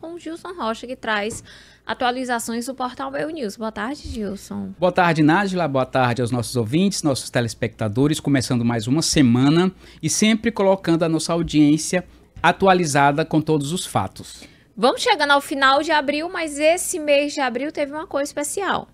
com o Gilson Rocha, que traz atualizações do portal Bel News. Boa tarde, Gilson. Boa tarde, Nájila. Boa tarde aos nossos ouvintes, nossos telespectadores. Começando mais uma semana e sempre colocando a nossa audiência atualizada com todos os fatos. Vamos chegando ao final de abril, mas esse mês de abril teve uma coisa especial.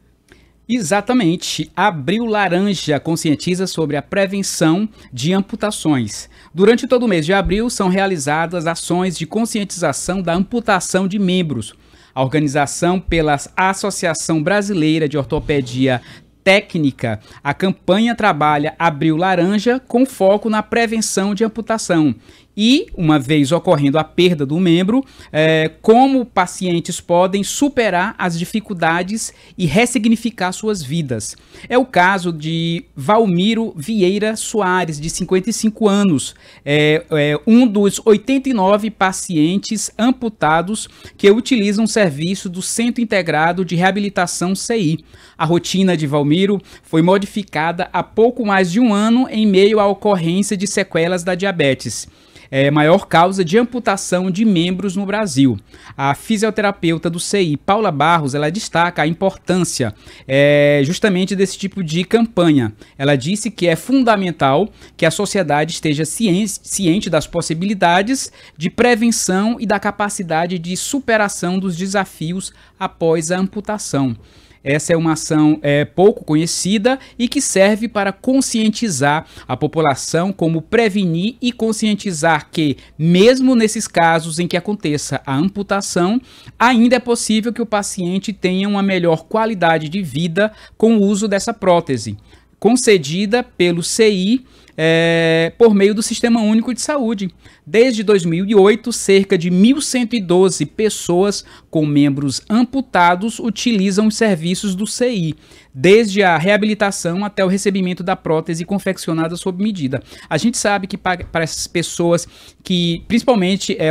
Exatamente. Abril Laranja conscientiza sobre a prevenção de amputações. Durante todo o mês de abril são realizadas ações de conscientização da amputação de membros. A organização pela Associação Brasileira de Ortopedia técnica, a campanha trabalha Abril Laranja com foco na prevenção de amputação e, uma vez ocorrendo a perda do membro, é, como pacientes podem superar as dificuldades e ressignificar suas vidas. É o caso de Valmiro Vieira Soares, de 55 anos, é, é um dos 89 pacientes amputados que utilizam o serviço do Centro Integrado de Reabilitação CI. A rotina de Valmiro foi modificada há pouco mais de um ano em meio à ocorrência de sequelas da diabetes é, maior causa de amputação de membros no Brasil. A fisioterapeuta do CI, Paula Barros, ela destaca a importância é, justamente desse tipo de campanha. Ela disse que é fundamental que a sociedade esteja ciente, ciente das possibilidades de prevenção e da capacidade de superação dos desafios após a amputação. Essa é uma ação é, pouco conhecida e que serve para conscientizar a população como prevenir e conscientizar que, mesmo nesses casos em que aconteça a amputação, ainda é possível que o paciente tenha uma melhor qualidade de vida com o uso dessa prótese concedida pelo CI é, por meio do Sistema Único de Saúde. Desde 2008, cerca de 1.112 pessoas com membros amputados utilizam os serviços do CI, desde a reabilitação até o recebimento da prótese confeccionada sob medida. A gente sabe que para, essas pessoas que, principalmente, é,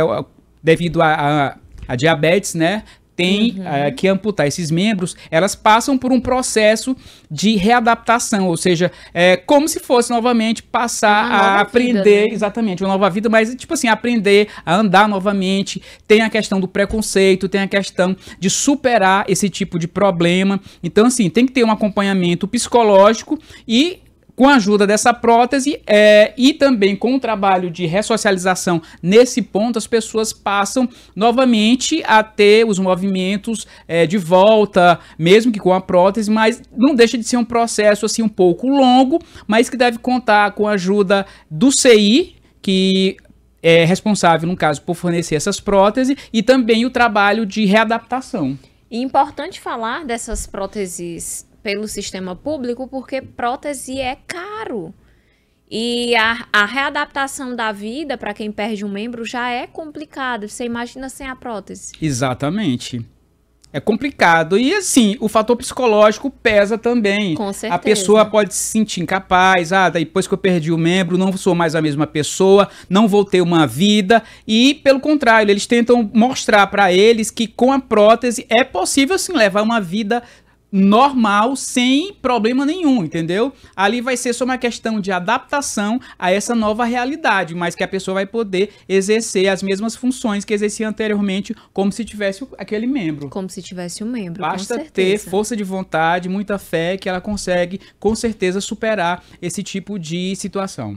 devido a, a a diabetes, né? tem uhum. uh, que amputar esses membros, elas passam por um processo de readaptação, ou seja, é como se fosse novamente passar a aprender, vida, né? exatamente, uma nova vida, mas tipo assim, aprender a andar novamente, tem a questão do preconceito, tem a questão de superar esse tipo de problema. Então, assim, tem que ter um acompanhamento psicológico e com a ajuda dessa prótese é, e também com o trabalho de ressocialização nesse ponto, as pessoas passam novamente a ter os movimentos é, de volta, mesmo que com a prótese, mas não deixa de ser um processo assim um pouco longo, mas que deve contar com a ajuda do CI, que é responsável, no caso, por fornecer essas próteses, e também o trabalho de readaptação. É importante falar dessas próteses pelo sistema público, porque prótese é caro. E a, a readaptação da vida para quem perde um membro já é complicado. Você imagina sem a prótese. Exatamente. É complicado. E assim, o fator psicológico pesa também. Com certeza. A pessoa pode se sentir incapaz. Ah, depois que eu perdi o membro, não sou mais a mesma pessoa, não vou ter uma vida. E, pelo contrário, eles tentam mostrar para eles que com a prótese é possível sim levar uma vida normal, sem problema nenhum, entendeu? Ali vai ser só uma questão de adaptação a essa nova realidade, mas que a pessoa vai poder exercer as mesmas funções que exercia anteriormente, como se tivesse aquele membro. Como se tivesse um membro. Basta ter força de vontade, muita fé, que ela consegue com certeza superar esse tipo de situação.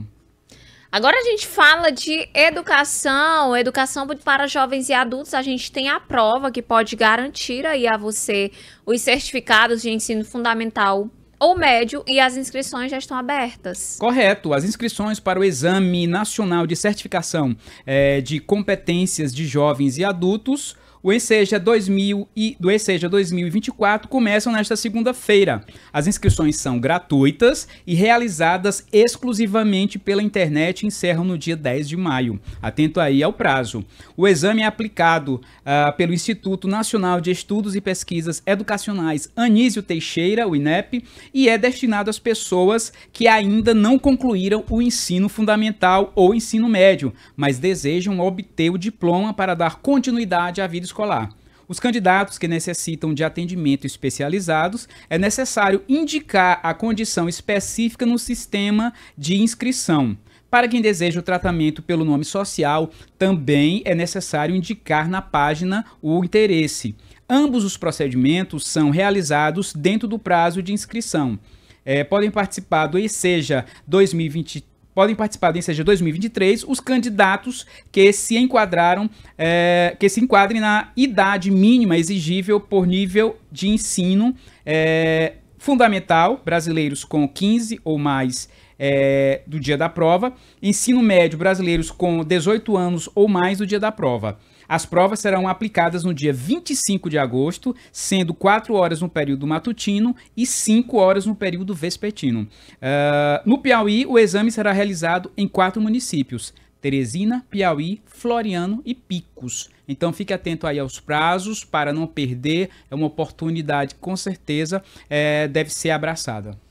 Agora a gente fala de educação, educação para jovens e adultos. A gente tem a prova que pode garantir aí a você os certificados de ensino fundamental ou médio e as inscrições já estão abertas. Correto. As inscrições para o Exame Nacional de Certificação é, de Competências de Jovens e Adultos o Enseja, 2000 e, do Enseja 2024 começam nesta segunda-feira. As inscrições são gratuitas e realizadas exclusivamente pela internet e encerram no dia 10 de maio. Atento aí ao prazo. O exame é aplicado uh, pelo Instituto Nacional de Estudos e Pesquisas Educacionais Anísio Teixeira, o INEP, e é destinado às pessoas que ainda não concluíram o ensino fundamental ou ensino médio, mas desejam obter o diploma para dar continuidade à vida escolar. Os candidatos que necessitam de atendimento especializados é necessário indicar a condição específica no sistema de inscrição. Para quem deseja o tratamento pelo nome social, também é necessário indicar na página o interesse. Ambos os procedimentos são realizados dentro do prazo de inscrição. É, podem participar do seja 2023 podem participar da seja 2023 os candidatos que se enquadraram, é, que se enquadrem na idade mínima exigível por nível de ensino é, fundamental, brasileiros com 15 ou mais é, do dia da prova, ensino médio, brasileiros com 18 anos ou mais do dia da prova. As provas serão aplicadas no dia 25 de agosto, sendo 4 horas no período matutino e 5 horas no período vespertino. Uh, no Piauí, o exame será realizado em quatro municípios: Teresina, Piauí, Floriano e Picos. Então fique atento aí aos prazos para não perder, é uma oportunidade que com certeza é, deve ser abraçada.